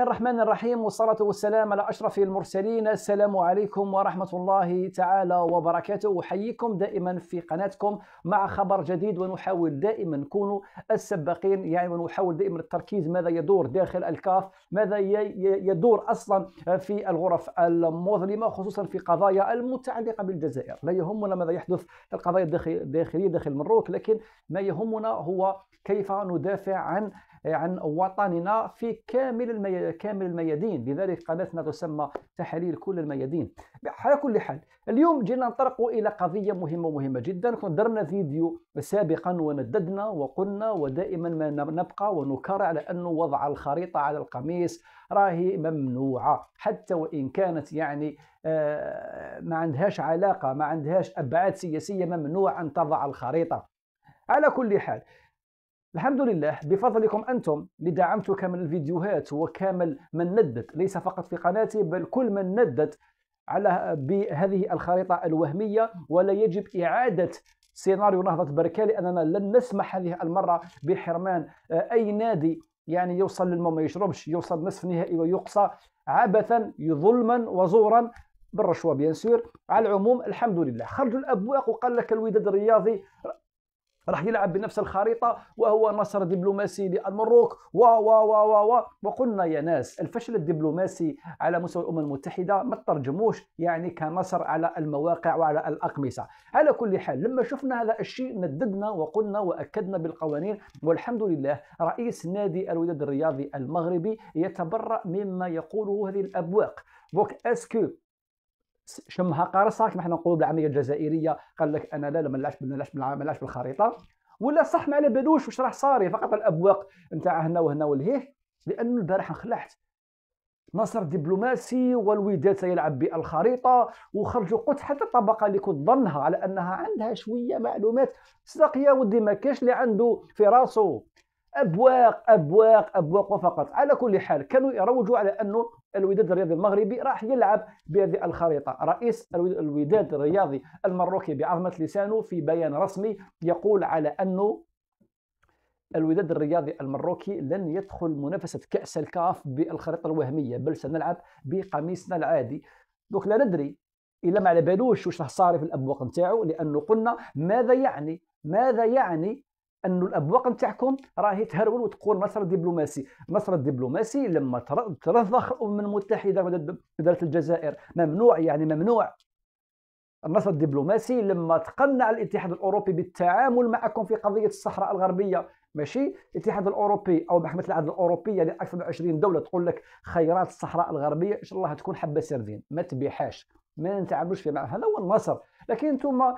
الرحمن الرحيم والصلاة والسلام على أشرف المرسلين السلام عليكم ورحمة الله تعالى وبركاته أحييكم دائما في قناتكم مع خبر جديد ونحاول دائما نكون السباقين يعني ونحاول دائما التركيز ماذا يدور داخل الكاف ماذا يدور أصلا في الغرف المظلمة خصوصا في قضايا المتعلقة بالجزائر لا يهمنا ماذا يحدث في القضايا الداخلية داخل المروك لكن ما يهمنا هو كيف ندافع عن عن وطننا في كامل المي... كامل الميادين لذلك قناتنا تسمى تحاليل كل الميادين على كل حال اليوم جينا نطرق الى قضيه مهمه مهمه جدا كنا درنا فيديو سابقا ونددنا وقلنا ودائما ما نبقى ونكرر على انه وضع الخريطه على القميص راهي ممنوعه حتى وان كانت يعني آه، ما عندهاش علاقه ما عندهاش ابعاد سياسيه ممنوع ان تضع الخريطه على كل حال الحمد لله بفضلكم أنتم لدعمت كامل الفيديوهات وكامل من ندت ليس فقط في قناتي بل كل من ندت على بهذه الخريطة الوهمية ولا يجب إعادة سيناريو نهضة بركة لأننا لن نسمح هذه المرة بحرمان آه، أي نادي يعني يوصل للماء ما يشربش يوصل نصف نهائي ويقصى عبثا ظلما وزورا بالرشوه بيان سور على العموم الحمد لله خرجوا الابواق وقال لك الوداد الرياضي راح يلعب بنفس الخريطة وهو نصر دبلوماسي للمروك و و و و و وقلنا يا ناس الفشل الدبلوماسي على مستوى الأمم المتحدة ما ترجموش يعني كنصر على المواقع وعلى الأقمصة على كل حال لما شفنا هذا الشيء نددنا وقلنا وأكدنا بالقوانين والحمد لله رئيس نادي الوداد الرياضي المغربي يتبرأ مما يقوله هذه الأبواق بوك اسكو شمها قارص كما حنا نقولوا بالعاميه الجزائريه قال لك انا لا ما نلعبش ما نلعبش ما نلعبش بالخريطه ولا صح ما على بالوش واش راه صاري فقط الابواق نتاع هنا وهنا ولهيه لانه البارح انخلعت نصر دبلوماسي والوداد سيلعب بالخريطه وخرجوا قلت حتى الطبقه اللي كنت ظنها على انها عندها شويه معلومات صدق يا ودي ما كاش اللي عنده في راسه ابواق ابواق ابواق وفقط على كل حال كانوا يروجوا على انه الوداد الرياضي المغربي راح يلعب بهذه الخريطه رئيس الوداد الرياضي المروكي بعظمه لسانه في بيان رسمي يقول على انه الوداد الرياضي المروكي لن يدخل منافسه كاس الكاف بالخريطه الوهميه بل سنلعب بقميصنا العادي دوك لا ندري الا ما على بالوش واش راه صار في الابواق نتاعو لانه قلنا ماذا يعني ماذا يعني انه الابواق نتاعكم راهي تهرول وتقول نصر دبلوماسي نصر الدبلوماسي لما ترضخ الامم المتحده مداره الجزائر ممنوع يعني ممنوع النصر الدبلوماسي لما تقنع الاتحاد الاوروبي بالتعامل معكم في قضيه الصحراء الغربيه ماشي الاتحاد الاوروبي او محكمه العدل الاوروبيه لاكثر يعني من 20 دوله تقول لك خيرات الصحراء الغربيه ان شاء الله تكون حبه سردين ما تبيعهاش ما نتعاملوش فيها معها هذا هو النصر لكن انتم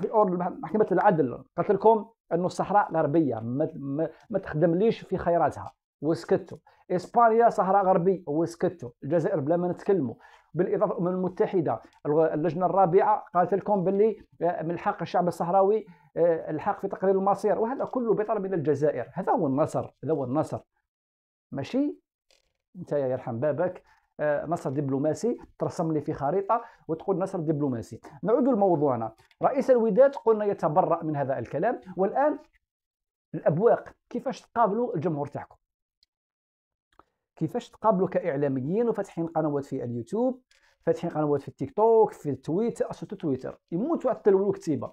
في محكمه العدل قالت لكم انه الصحراء غربيه ما, ما, ما تخدمليش في خيراتها وسكتوا اسبانيا صحراء غربي وسكتوا الجزائر بلا ما نتكلموا بالاضافه الامم المتحده اللجنه الرابعه قالت لكم باللي آه، من حق الشعب الصحراوي آه، الحق في تقرير المصير وهذا كله بطلب من الجزائر هذا هو النصر هذا هو النصر ماشي انت يرحم بابك آه، نصر دبلوماسي ترسم لي في خريطه وتقول نصر دبلوماسي نعود لموضوعنا رئيس الوداد قلنا يتبرأ من هذا الكلام والان الابواق كيفاش تقابلوا الجمهور تاعكم كيفاش تقابلوا كاعلاميين وفاتحين قنوات في اليوتيوب فاتحين قنوات في التيك توك في التويتر سورتو تويتر يموتوا على التلول والكتيبه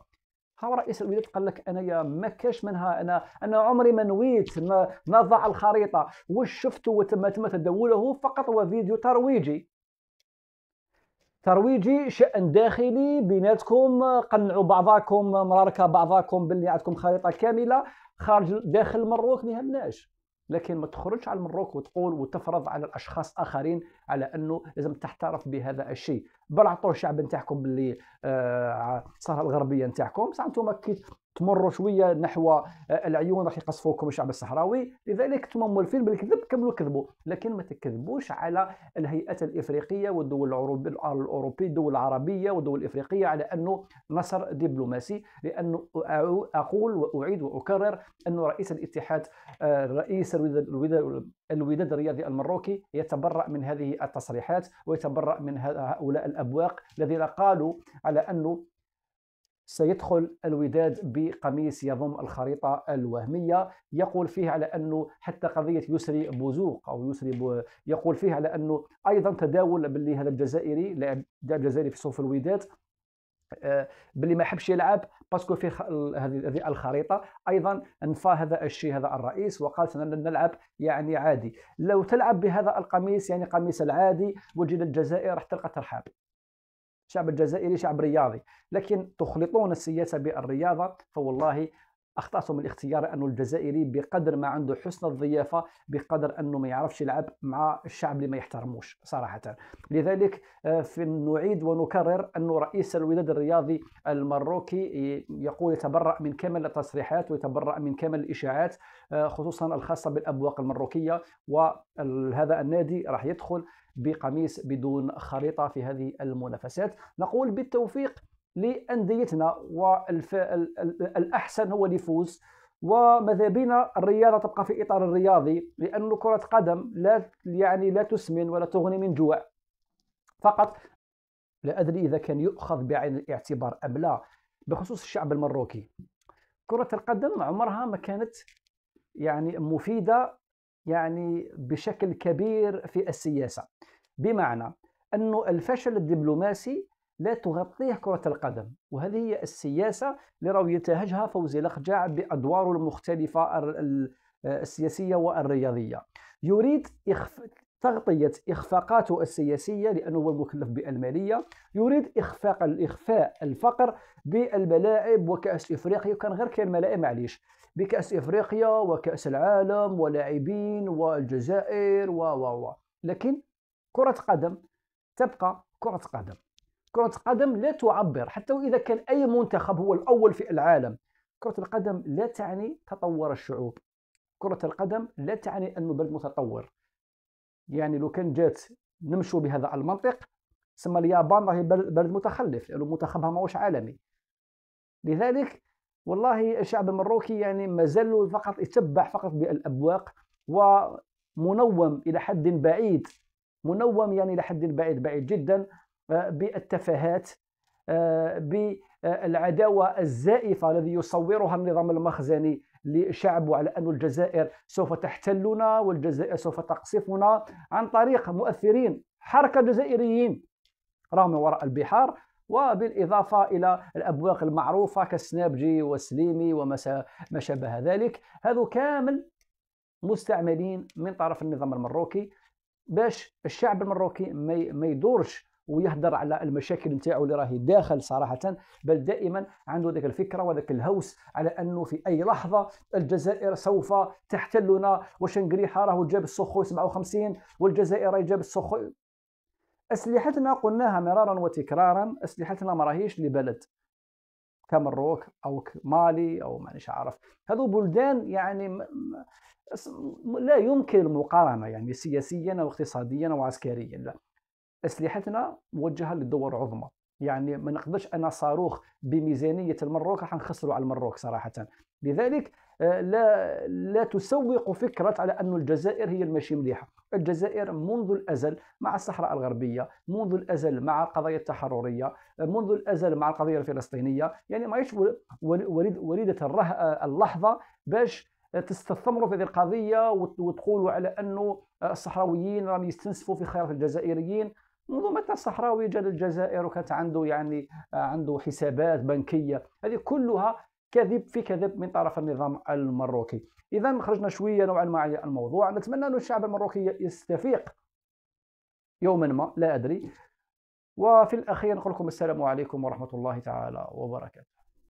ها رئيس الولايات قال لك انايا ما كاش منها انا انا عمري ما نويت ما, الخريطه واش شفت وتم تم تداوله فقط هو فيديو ترويجي ترويجي شان داخلي بيناتكم قنعوا بعضاكم مراركه بعضاكم باللي عندكم خريطه كامله خارج داخل المروك ما يهمناش لكن ما تخرجش على المروك وتقول وتفرض على الاشخاص اخرين على انه لازم تحترف بهذا الشيء بل عطوه الشعب نتاعكم باللي السهره آه الغربيه نتاعكم بصح انتم كي تمروا شويه نحو آه، العيون راح يقصفوكم الشعب الصحراوي لذلك تم مولفين بالكذب كملوا كذبوا لكن ما تكذبوش على الهيئات الافريقيه والدول الاوروبيه الدول العربيه والدول الافريقيه على انه نصر دبلوماسي لانه اقول واعيد واكرر ان رئيس الاتحاد آه، رئيس الوداد الرياضي المروكي يتبرأ من هذه التصريحات ويتبرأ من هؤلاء الأبواق الذين قالوا على أنه سيدخل الوداد بقميص يضم الخريطة الوهمية يقول فيه على أنه حتى قضية يسري بوزوق أو يسري بو يقول فيه على أنه أيضا تداول باللي هذا الجزائري لاعب جزائري في صفوف الوداد آه، باللي ما حبش يلعب باسكو في هذه الخريطه ايضا نفى هذا الشيء هذا الرئيس وقال سنلعب يعني عادي لو تلعب بهذا القميص يعني قميص العادي وجد الجزائر راح تلقى ترحاب الشعب الجزائري شعب رياضي لكن تخلطون السياسة بالرياضة فوالله اخطاتهم الاختيار انه الجزائري بقدر ما عنده حسن الضيافه بقدر انه ما يعرفش يلعب مع الشعب اللي ما يحترموش صراحه لذلك آه، في نعيد ونكرر انه رئيس الوداد الرياضي المروكي يقول يتبرأ من كامل التصريحات ويتبرأ من كامل الاشاعات آه، خصوصا الخاصه بالابواق المروكيه وهذا النادي راح يدخل بقميص بدون خريطه في هذه المنافسات نقول بالتوفيق لانديتنا والاحسن هو اللي يفوز وماذا بينا الرياضه تبقى في اطار الرياضي لان كره قدم لا يعني لا تسمن ولا تغني من جوع فقط لا ادري اذا كان يؤخذ بعين الاعتبار ام لا بخصوص الشعب المروكي كره القدم عمرها ما كانت يعني مفيده يعني بشكل كبير في السياسه بمعنى انه الفشل الدبلوماسي لا تغطيه كرة القدم وهذه هي السياسة اللي يتهجها ينتهجها فوزي الأخجاع بأدواره المختلفة السياسية والرياضية يريد إخف... تغطية إخفاقاته السياسية لأنه هو المكلف بالمالية يريد إخفاق الإخفاء الفقر بالملاعب وكأس إفريقيا وكان غير كان ملاعب معليش بكأس إفريقيا وكأس العالم ولاعبين والجزائر و و و لكن كرة قدم تبقى كرة قدم كرة القدم لا تعبر حتى وإذا كان أي منتخب هو الأول في العالم كرة القدم لا تعني تطور الشعوب كرة القدم لا تعني أنه بلد متطور يعني لو كان جات نمشوا بهذا المنطق سما اليابان راهي بلد متخلف لأنه يعني منتخبها ماهوش عالمي لذلك والله الشعب المروكي يعني مازال فقط يتبع فقط بالأبواق ومنوم إلى حد بعيد منوم يعني إلى حد بعيد بعيد جدا آه، بالتفاهات آه، بالعداوة الزائفة الذي يصورها النظام المخزني لشعبه على أن الجزائر سوف تحتلنا والجزائر سوف تقصفنا عن طريق مؤثرين حركة جزائريين راهم وراء البحار وبالإضافة إلى الأبواق المعروفة كالسنابجي والسليمي وما شابه ذلك هذو كامل مستعملين من طرف النظام المروكي باش الشعب المروكي ما يدورش ويهضر على المشاكل نتاعو اللي راهي داخل صراحه بل دائما عنده ذاك الفكره وذاك الهوس على انه في اي لحظه الجزائر سوف تحتلنا وشنقريحه راهو جاب السخو 57 والجزائر راهي جاب السخو اسلحتنا قلناها مرارا وتكرارا اسلحتنا ما راهيش لبلد كمروك او مالي او مانيش عارف هذو بلدان يعني لا يمكن المقارنه يعني سياسيا واقتصاديا وعسكريا لا اسلحتنا موجهه للدول العظمى يعني ما نقدرش انا صاروخ بميزانيه المروك راح على المروك صراحه لذلك آه، لا لا تسوق فكره على أن الجزائر هي المشي مليحه، الجزائر منذ الازل مع الصحراء الغربيه، منذ الازل مع القضايا التحرريه، آه، منذ الازل مع القضيه الفلسطينيه، يعني ماهيش وليده آه، اللحظه باش تستثمروا في هذه القضيه وتقولوا على انه الصحراويين راهم يستنسفوا في خيرات الجزائريين منظومه الصحراوي جا للجزائر وكانت عنده يعني آه، عنده حسابات بنكيه هذه كلها كذب في كذب من طرف النظام المروكي اذا خرجنا شويه نوعا ما على الموضوع نتمنى ان الشعب المروكي يستفيق يوما ما لا ادري وفي الاخير نقول لكم السلام عليكم ورحمه الله تعالى وبركاته